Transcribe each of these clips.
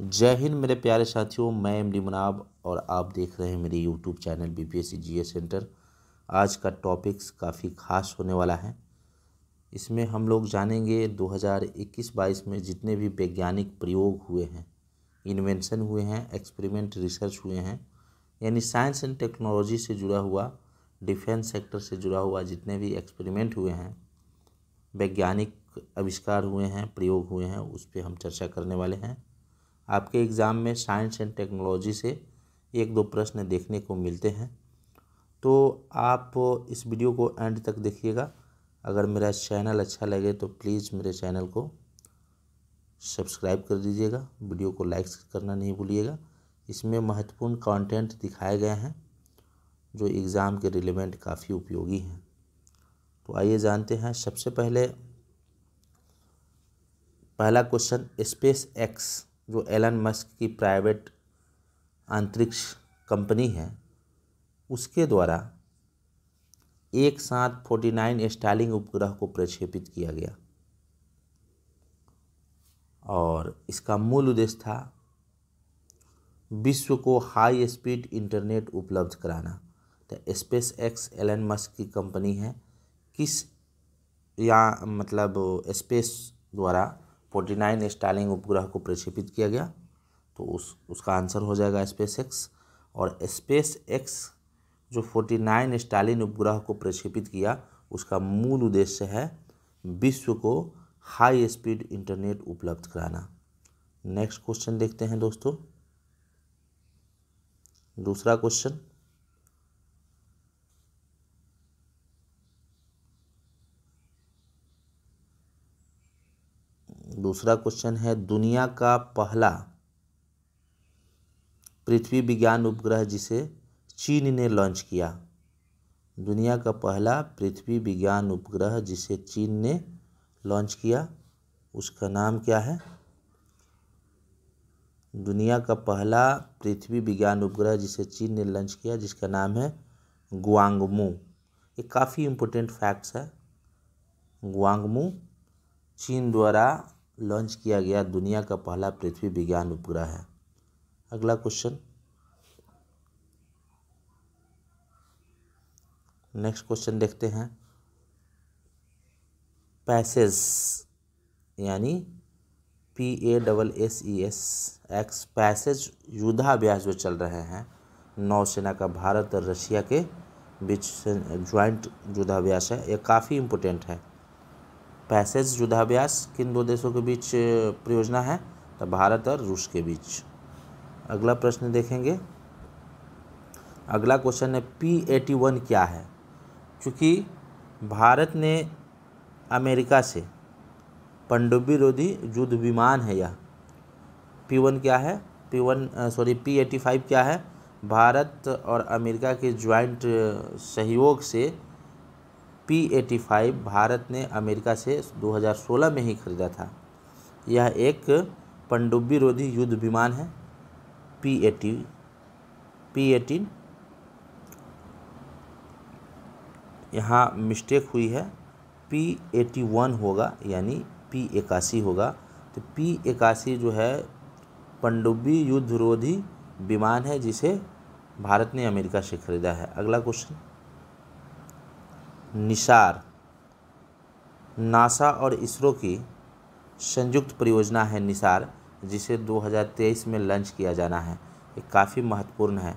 जय हिंद मेरे प्यारे साथियों मैं एम डी मुनाब और आप देख रहे हैं मेरे YouTube channel B P S C G S centre आज का टॉपिक्स काफ़ी खास होने वाला है इसमें हम लोग जानेंगे 2021-22 में जितने भी वैज्ञानिक प्रयोग हुए हैं इन्वेंशन हुए हैं एक्सपेरिमेंट रिसर्च हुए हैं यानी साइंस एंड टेक्नोलॉजी से जुड़ा हुआ डिफेंस सेक्टर से जुड़ा हुआ जितने भी एक्सपेरिमेंट हुए हैं वैज्ञानिक आविष्कार हुए हैं प्रयोग हुए हैं उस पर हम चर्चा करने वाले हैं आपके एग्ज़ाम में साइंस एंड टेक्नोलॉजी से एक दो प्रश्न देखने को मिलते हैं तो आप इस वीडियो को एंड तक देखिएगा अगर मेरा चैनल अच्छा लगे तो प्लीज़ मेरे चैनल को सब्सक्राइब कर दीजिएगा वीडियो को लाइक करना नहीं भूलिएगा इसमें महत्वपूर्ण कंटेंट दिखाए गए हैं जो एग्ज़ाम के रिलेवेंट काफ़ी उपयोगी हैं तो आइए जानते हैं सबसे पहले पहला क्वेश्चन स्पेस एक्स जो एलन मस्क की प्राइवेट अंतरिक्ष कंपनी है उसके द्वारा एक साथ फोर्टी नाइन स्टाइलिंग उपग्रह को प्रक्षेपित किया गया और इसका मूल उद्देश्य था विश्व को हाई स्पीड इंटरनेट उपलब्ध कराना तो स्पेस एक्स एलन मस्क की कंपनी है किस या मतलब स्पेस द्वारा फोर्टी नाइन स्टालिंग उपग्रह को प्रक्षेपित किया गया तो उस उसका आंसर हो जाएगा स्पेस एक्स और स्पेस एक्स जो फोर्टी नाइन स्टालिन उपग्रह को प्रक्षेपित किया उसका मूल उद्देश्य है विश्व को हाई स्पीड इंटरनेट उपलब्ध कराना नेक्स्ट क्वेश्चन देखते हैं दोस्तों दूसरा क्वेश्चन दूसरा क्वेश्चन है दुनिया का पहला पृथ्वी विज्ञान उपग्रह जिसे चीन ने लॉन्च किया दुनिया का पहला पृथ्वी विज्ञान उपग्रह जिसे चीन ने लॉन्च किया उसका नाम क्या है दुनिया का पहला पृथ्वी विज्ञान उपग्रह जिसे चीन ने लॉन्च किया जिसका नाम है गुआंगमू ये काफ़ी इम्पोर्टेंट फैक्ट्स है गुआंगमू चीन द्वारा लॉन्च किया गया दुनिया का पहला पृथ्वी विज्ञान उपग्रह है अगला क्वेश्चन नेक्स्ट क्वेश्चन देखते हैं पैसेज यानी P A double S E S X passage युद्धाभ्यास जो चल रहे हैं नौसेना का भारत और रशिया के बीच ज्वाइंट युद्धाभ्यास है ये काफ़ी इम्पोर्टेंट है पैसेज युद्धाभ्यास किन दो देशों के बीच परियोजना है तो भारत और रूस के बीच अगला प्रश्न देखेंगे अगला क्वेश्चन है पी एटी वन क्या है क्योंकि भारत ने अमेरिका से पंडुबी रोधी युद्ध विमान है यह पी वन क्या है P one sorry P eighty five क्या है भारत और अमेरिका के ज्वाइंट सहयोग से पी एटी फाइव भारत ने अमेरिका से 2016 में ही खरीदा था यह एक पनडुब्बी रोधी युद्ध विमान है पी एटी पी एटीन यहाँ मिस्टेक हुई है पी एटी वन होगा यानी पी इक्यासी होगा तो पी इक्यासी जो है पनडुब्बी युद्धरोधी विमान है जिसे भारत ने अमेरिका से खरीदा है अगला क्वेश्चन निशार नासा और इसरो की संयुक्त परियोजना है निसार जिसे 2023 में लॉन्च किया जाना है ये काफ़ी महत्वपूर्ण है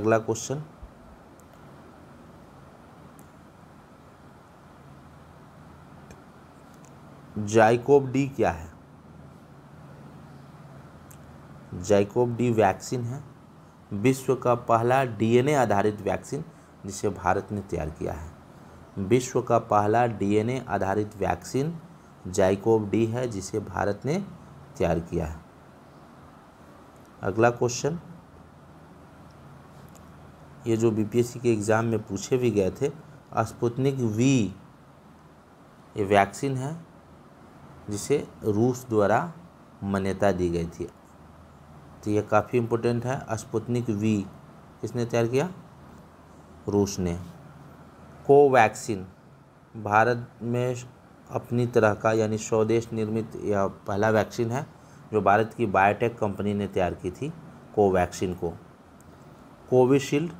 अगला क्वेश्चन जाइकोब डी क्या है जाइकोब डी वैक्सीन है विश्व का पहला डीएनए आधारित वैक्सीन जिसे भारत ने तैयार किया है विश्व का पहला डीएनए आधारित वैक्सीन जाइकोव डी है जिसे भारत ने तैयार किया है अगला क्वेश्चन ये जो बीपीएससी के एग्ज़ाम में पूछे भी गए थे स्पुतनिक वी ये वैक्सीन है जिसे रूस द्वारा मान्यता दी गई थी तो यह काफ़ी इम्पोर्टेंट है स्पुतनिक वी किसने तैयार किया रूस ने कोवैक्सीन भारत में अपनी तरह का यानी स्वदेश निर्मित यह पहला वैक्सीन है जो भारत की बायोटेक कंपनी ने तैयार की थी कोवैक्सीन को कोविशील्ड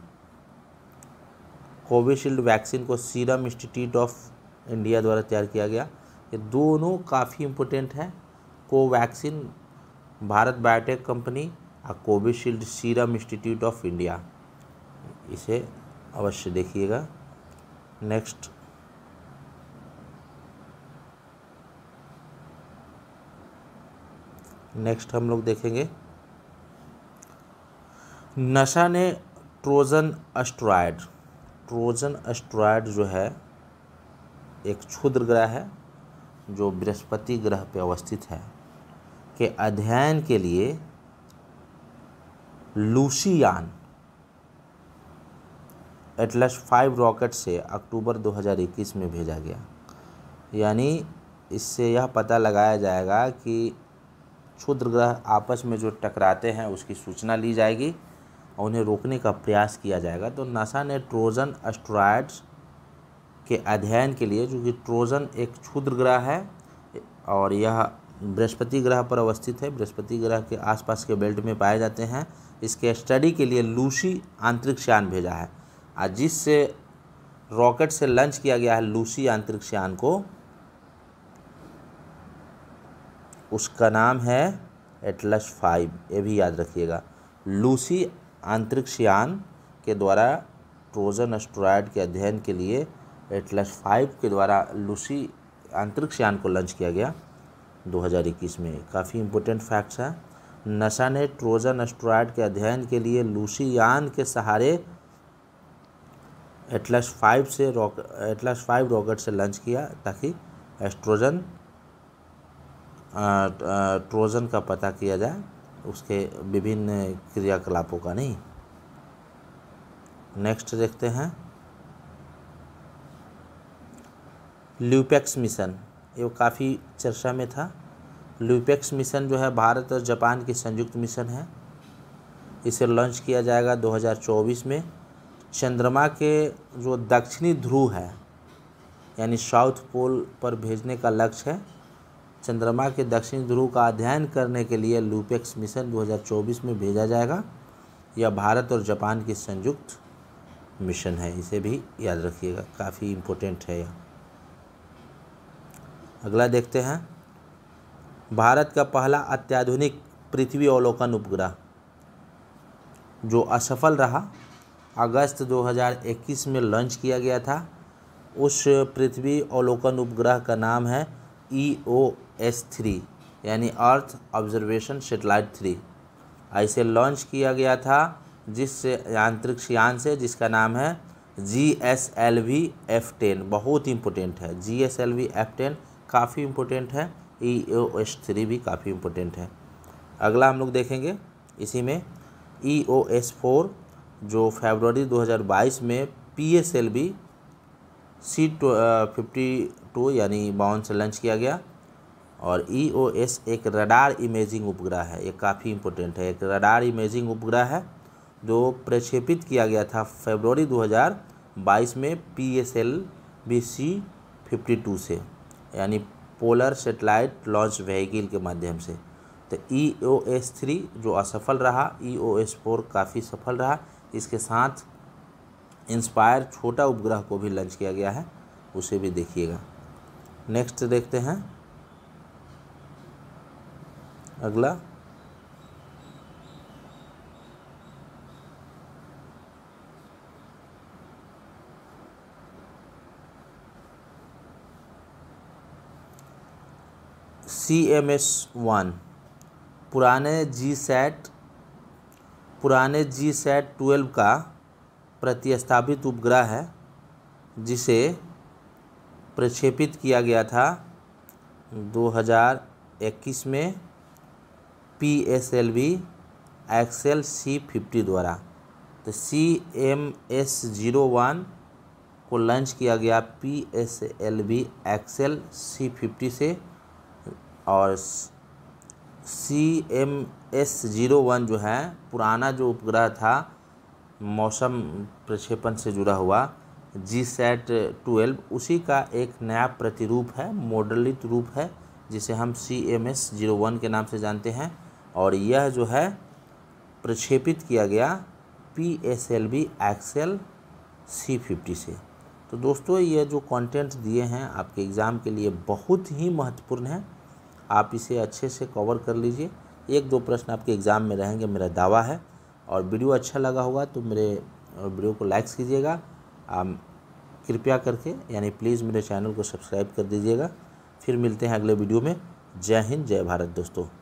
कोविशील्ड वैक्सीन को सीरम इंस्टीट्यूट ऑफ इंडिया द्वारा तैयार किया गया ये दोनों काफ़ी इम्पोर्टेंट हैं कोवैक्सीन भारत बायोटेक कंपनी और Covishield serum institute of India इसे अवश्य देखिएगा नेक्स्ट नेक्स्ट हम लोग देखेंगे नशा ने ट्रोजन अस्ट्रॉयड ट्रोजन अस्ट्रॉयड जो है एक क्षुद्र ग्रह है जो बृहस्पति ग्रह पर अवस्थित है के अध्ययन के लिए लूसियान एटलस फाइव रॉकेट से अक्टूबर 2021 में भेजा गया यानी इससे यह पता लगाया जाएगा कि क्षुद्र ग्रह आपस में जो टकराते हैं उसकी सूचना ली जाएगी और उन्हें रोकने का प्रयास किया जाएगा तो नासा ने ट्रोजन एस्ट्रॉयड्स के अध्ययन के लिए जो कि ट्रोजन एक क्षुद्र ग्रह है और यह बृहस्पति ग्रह पर अवस्थित है बृहस्पति ग्रह के आसपास के बेल्ट में पाए जाते हैं इसके स्टडी के लिए लूसी आंतरिक्ष यान भेजा है आज जिससे रॉकेट से लॉन्च किया गया है लूसी अंतरिक्ष यान को उसका नाम है एटलस फाइव ये भी याद रखिएगा लूसी अंतरिक्ष यान के द्वारा ट्रोजन एस्ट्रॉयड के अध्ययन के लिए एटलस फाइव के द्वारा लूसी अंतरिक्ष यान को लॉन्च किया गया 2021 में काफ़ी इम्पोर्टेंट फैक्ट्स हैं नशा ने ट्रोजन एस्ट्रॉयड के अध्ययन के लिए लूसी यान के सहारे एटलस फाइव से रॉक एटलस फाइव रॉकेट से लॉन्च किया ताकि एस्ट्रोजन ट्रोजन का पता किया जाए उसके विभिन्न क्रियाकलापों का नहीं नेक्स्ट देखते हैं ल्यूपेक्स मिशन ये काफ़ी चर्चा में था ल्यूपेक्स मिशन जो है भारत और जापान की संयुक्त मिशन है इसे लॉन्च किया जाएगा 2024 में चंद्रमा के जो दक्षिणी ध्रुव है यानी साउथ पोल पर भेजने का लक्ष्य है चंद्रमा के दक्षिणी ध्रुव का अध्ययन करने के लिए लूपेक्स मिशन 2024 में भेजा जाएगा यह भारत और जापान की संयुक्त मिशन है इसे भी याद रखिएगा काफ़ी इम्पोर्टेंट है यह अगला देखते हैं भारत का पहला अत्याधुनिक पृथ्वी अवलोकन उपग्रह जो असफल रहा अगस्त 2021 में लॉन्च किया गया था उस पृथ्वी अवलोकन उपग्रह का नाम है ई ओ एस थ्री यानी अर्थ ऑब्जर्वेशन सेटेलाइट थ्री ऐसे लॉन्च किया गया था जिस यांत्रिक यान से जिसका नाम है G S L V F ten बहुत इम्पोर्टेंट है G S L V F ten काफ़ी इम्पोर्टेंट है ई ओ एस थ्री भी काफ़ी इम्पोर्टेंट है अगला हम लोग देखेंगे इसी में ई ओ एस फोर जो फरवरी 2022 में P S L B C fifty two यानी बावन से लॉन्च किया गया और ई ओ एस एक रडार इमेजिंग उपग्रह है ये काफ़ी इम्पोर्टेंट है एक रडार इमेजिंग उपग्रह है जो प्रक्षेपित किया गया था फरवरी 2022 में P S L B C fifty two से यानी पोलर सेटेलाइट लॉन्च व्हीकिल के माध्यम से तो ई ओ एस थ्री जो असफल रहा ई ओ एस फोर काफ़ी सफल रहा इसके साथ इंस्पायर छोटा उपग्रह को भी लॉन्च किया गया है उसे भी देखिएगा नेक्स्ट देखते हैं अगला सी एम एस वन पुराने जी सैट पुराने जी सैट ट्वेल्व का प्रतिस्थापित उपग्रह है जिसे प्रक्षेपित किया गया था 2021 में P S L V XL C fifty द्वारा तो C M S zero one को लॉन्च किया गया P S L V L C fifty से और C M S zero one जो है पुराना जो उपग्रह था मौसम प्रक्षेपण से जुड़ा हुआ जी सैट ट्वेल्व उसी का एक नया प्रतिरूप है मॉडलित रूप है जिसे हम C M S zero one के नाम से जानते हैं और यह जो है प्रक्षेपित किया गया P S L B XL C fifty से तो दोस्तों ये जो कंटेंट दिए हैं आपके एग्ज़ाम के लिए बहुत ही महत्वपूर्ण है आप इसे अच्छे से कवर कर लीजिए एक दो प्रश्न आपके एग्ज़ाम में रहेंगे मेरा दावा है और वीडियो अच्छा लगा होगा तो मेरे वीडियो को लाइक्स कीजिएगा कृपया करके यानी प्लीज़ मेरे चैनल को सब्सक्राइब कर दीजिएगा फिर मिलते हैं अगले वीडियो में जय हिंद जय भारत दोस्तों